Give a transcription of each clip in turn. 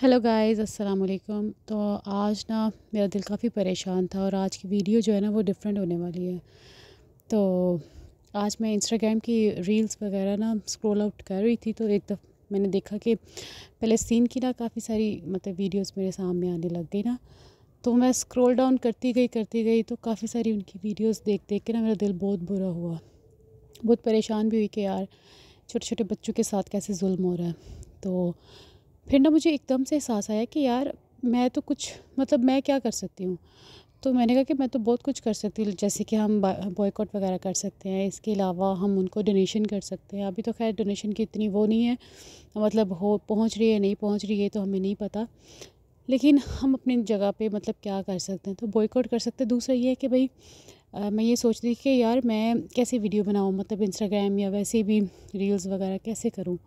hello guys अस्सलाम वालेकुम तो आज ना मेरा दिल काफ़ी परेशान था और आज की वीडियो जो है ना वो डिफरेंट होने वाली है तो आज मैं इंस्टाग्राम की रील्स वगैरह ना स्क्रॉल आउट कर रही थी तो एक दफ़ मैंने देखा कि फ़लस्तीन की ना काफ़ी सारी मतलब वीडियोस मेरे सामने आने लग गई ना तो मैं स्क्रॉल डाउन करती गई करती गई तो काफ़ी सारी उनकी वीडियोस देख देख के ना मेरा दिल बहुत बुरा हुआ बहुत परेशान भी हुई कि यार छोटे छोटे बच्चों के साथ कैसे जुल्म हो रहा है तो फिर ना मुझे एकदम से एहसास आया कि यार मैं तो कुछ मतलब मैं क्या कर सकती हूँ तो मैंने कहा कि मैं तो बहुत कुछ कर सकती हूँ जैसे कि हम बॉयकॉट वगैरह कर सकते हैं इसके अलावा हम उनको डोनेशन कर सकते हैं अभी तो खैर डोनेशन की इतनी वो नहीं है मतलब हो पहुँच रही है नहीं पहुँच रही है तो हमें नहीं पता लेकिन हम अपनी जगह पे मतलब क्या कर सकते हैं तो बॉयकॉट कर सकते हैं दूसरा ये है कि भाई आ, मैं ये सोच रही कि यार मैं कैसे वीडियो बनाऊँ मतलब इंस्टाग्राम या वैसे भी रील्स वगैरह कैसे करूँ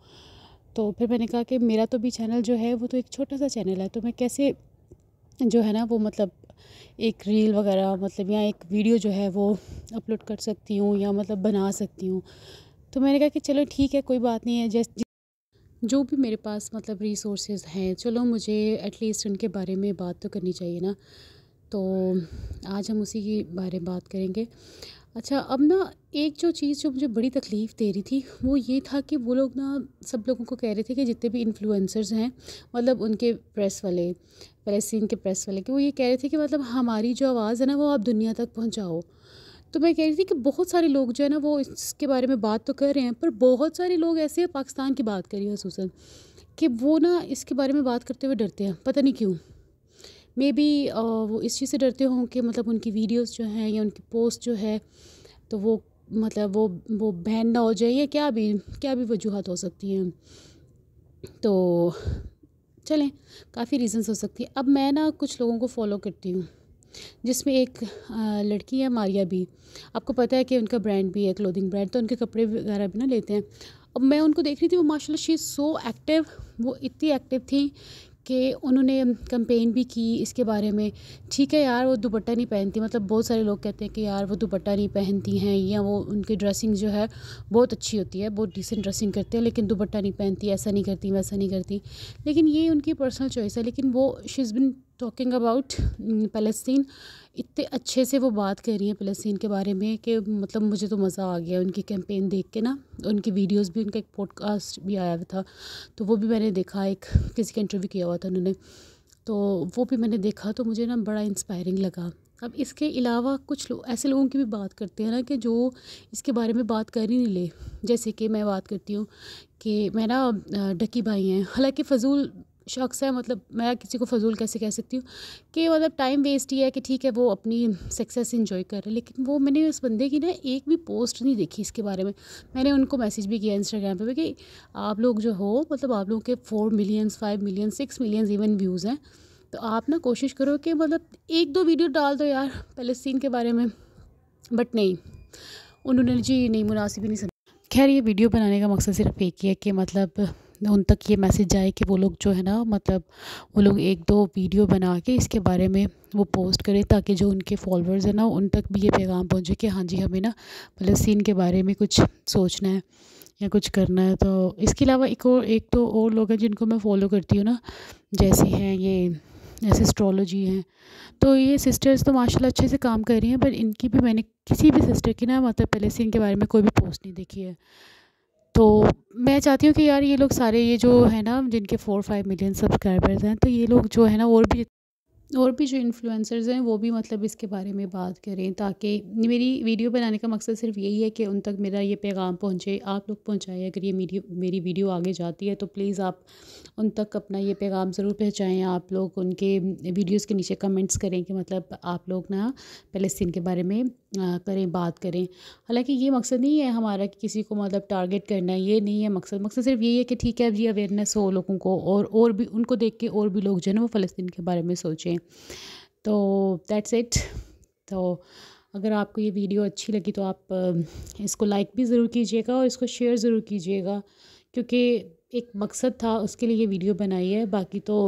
तो फिर मैंने कहा कि मेरा तो भी चैनल जो है वो तो एक छोटा सा चैनल है तो मैं कैसे जो है ना वो मतलब एक रील वगैरह मतलब या एक वीडियो जो है वो अपलोड कर सकती हूँ या मतलब बना सकती हूँ तो मैंने कहा कि चलो ठीक है कोई बात नहीं है जैस जो भी मेरे पास मतलब रिसोर्सेज हैं चलो मुझे एटलीस्ट उनके बारे में बात तो करनी चाहिए ना तो आज हम उसी के बारे में बात करेंगे अच्छा अब ना एक जो चीज़ जो मुझे बड़ी तकलीफ़ दे रही थी वो ये था कि वो लोग ना सब लोगों को कह रहे थे कि जितने भी इन्फ्लुएंसर्स हैं मतलब उनके प्रेस वाले फलस्तीन के प्रेस वाले कि वो ये कह रहे थे कि मतलब हमारी जो आवाज़ है ना वो आप दुनिया तक पहुँचाओ तो मैं कह रही थी कि बहुत सारे लोग जो है ना वो इसके बारे में बात तो कर रहे हैं पर बहुत सारे लोग ऐसे पाकिस्तान की बात करिए खूस कि वो ना इसके बारे में बात करते हुए डरते हैं पता नहीं क्यों मे बी वो इस चीज़ से डरते हों कि मतलब उनकी वीडियोस जो हैं या उनकी पोस्ट जो है तो वो मतलब वो वो बैन ना हो जाए या क्या भी क्या भी वजूहत हो सकती हैं तो चलें काफ़ी रीज़न्स हो सकती हैं अब मैं ना कुछ लोगों को फॉलो करती हूँ जिसमें एक लड़की है मारिया भी आपको पता है कि उनका ब्रांड भी है क्लोथिंग ब्रांड तो उनके कपड़े वगैरह भी ना लेते हैं अब मैं उनको देख रही थी वो माशाल्लाह शी इज़ सो एक्टिव वो इतनी एक्टिव थी कि उन्होंने कंपेन भी की इसके बारे में ठीक है यार वो दुपट्टा नहीं पहनती मतलब बहुत सारे लोग कहते हैं कि यार वो दुपट्टा नहीं पहनती हैं या वो उनकी ड्रेसिंग जो है बहुत अच्छी होती है बहुत डिसेंट ड्रेसिंग करते हैं लेकिन दुपट्टा नहीं पहनती ऐसा नहीं करती वैसा नहीं करती लेकिन ये उनकी पर्सनल चॉइस है लेकिन वो शिजबिन टॉकिंग अबाउट फ़लस्तीन इतने अच्छे से वो बात कर रही हैं फ़लस्तीन के बारे में कि मतलब मुझे तो मज़ा आ गया उनकी कैंपेन देख के ना उनकी वीडियोस भी उनका एक पॉडकास्ट भी आया हुआ था तो वो भी मैंने देखा एक किसी का इंटरव्यू किया हुआ था उन्होंने तो वो भी मैंने देखा तो मुझे ना बड़ा इंस्पायरिंग लगा अब इसके अलावा कुछ लोग ऐसे लोगों की भी बात करते हैं ना कि जो इसके बारे में बात कर ही नहीं ले जैसे कि मैं बात करती हूँ कि मैं डकी भाई हैं हालांकि फजूल शख्स है मतलब मैं किसी को फजूल कैसे कह सकती हूँ कि मतलब टाइम वेस्ट ही है कि ठीक है वो अपनी सक्सेस इन्जॉय कर रहे हैं लेकिन वो मैंने उस बंदे की ना एक भी पोस्ट नहीं देखी इसके बारे में मैंने उनको मैसेज भी किया इंस्टाग्राम पर कि आप लोग जो हो मतलब आप लोगों के four millions five million six millions even views हैं तो आप ना कोशिश करो कि मतलब एक दो वीडियो डाल दो यार फलस्तीन के बारे में बट नहीं उन्होंने जी नहीं मुनासिब ही नहीं समझा खैर ये वीडियो बनाने का मकसद सिर्फ एक ही है कि मतलब उन तक ये मैसेज जाए कि वो लोग जो है ना मतलब वो लोग एक दो वीडियो बना के इसके बारे में वो पोस्ट करें ताकि जो उनके फॉलोअर्स हैं ना उन तक भी ये पैगाम पहुंचे कि हाँ जी हमें ना फ़लस्तीन मतलब के बारे में कुछ सोचना है या कुछ करना है तो इसके अलावा एक और एक तो और लोग हैं जिनको मैं फ़ॉलो करती हूँ ना जैसे हैं ये एस्ट्रोलॉजी हैं तो ये सिस्टर्स तो माशाल्लाह अच्छे से काम कर रही हैं पर इनकी भी मैंने किसी भी सिस्टर की ना मतलब पहले से के बारे में कोई भी पोस्ट नहीं देखी है तो मैं चाहती हूँ कि यार ये लोग सारे ये जो है ना जिनके फ़ोर फाइव मिलियन सब्सक्राइबर्स हैं तो ये लोग जो है ना और भी और भी जो इन्फ्लुएंसर्स हैं वो भी मतलब इसके बारे में बात करें ताकि मेरी वीडियो बनाने का मकसद सिर्फ यही है कि उन तक मेरा ये पैगाम पहुंचे आप लोग पहुंचाएं अगर ये मीडियो मेरी वीडियो आगे जाती है तो प्लीज़ आप उन तक अपना ये पैगाम ज़रूर पहुँचाएँ आप लोग उनके वीडियोज़ के नीचे कमेंट्स करें कि मतलब आप लोग ना फ़लस्तीन के बारे में करें बात करें हालांकि ये मकसद नहीं है हमारा कि किसी को मतलब टारगेट करना ये नहीं है मकसद मकसद सिर्फ यही है कि ठीक है अब ये अवेयरनेस हो लोगों को और और भी उनको देख के और भी लोग जो है ना वो फ़लस्तीन के बारे में सोचें करें तो दैट्स इट तो अगर आपको ये वीडियो अच्छी लगी तो आप इसको लाइक भी ज़रूर कीजिएगा और इसको शेयर ज़रूर कीजिएगा क्योंकि एक मकसद था उसके लिए ये वीडियो बनाई है बाकी तो